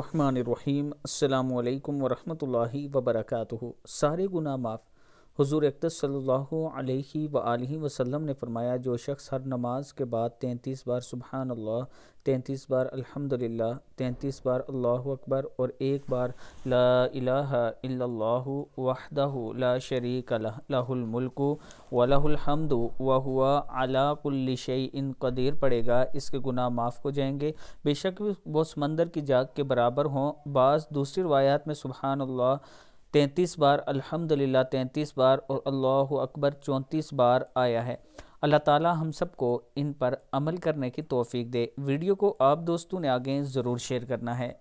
रहमान रहीम अस्सलाम वालेकुम वरहमतुल्लाहि वबरकातुहू सारे गुनाह माफ़ हुजूर अकदस सल्लल्लाहु अलैहि अलैहि वसल्लम ने फरमाया जो शख्स हर नमाज के बाद तैंतीस बार सुबहान अल्लाह तैंतीस बार अल्हम्दुलिल्लाह तैंतीस बार अल्लाह अकबर और एक बार ला इलाहा इल्लल्लाहु वहदहु ला शरीक लहुल मुल्कु व लहुल हम्दु व अला शैइन कदीर पड़ेगा इसके गुनाह माफ़ हो जाएंगे बेशक वो समंदर की जाग के बराबर हों बाज़ दूसरी रवायात में सुबहान अल्लाह तैंतीस बार अल्हम्दुलिल्लाह तैंतीस बार और अल्लाह अकबर चौंतीस बार आया है अल्लाह ताला हम सबको इन पर अमल करने की तोफ़ी दे वीडियो को आप दोस्तों ने आगे ज़रूर शेयर करना है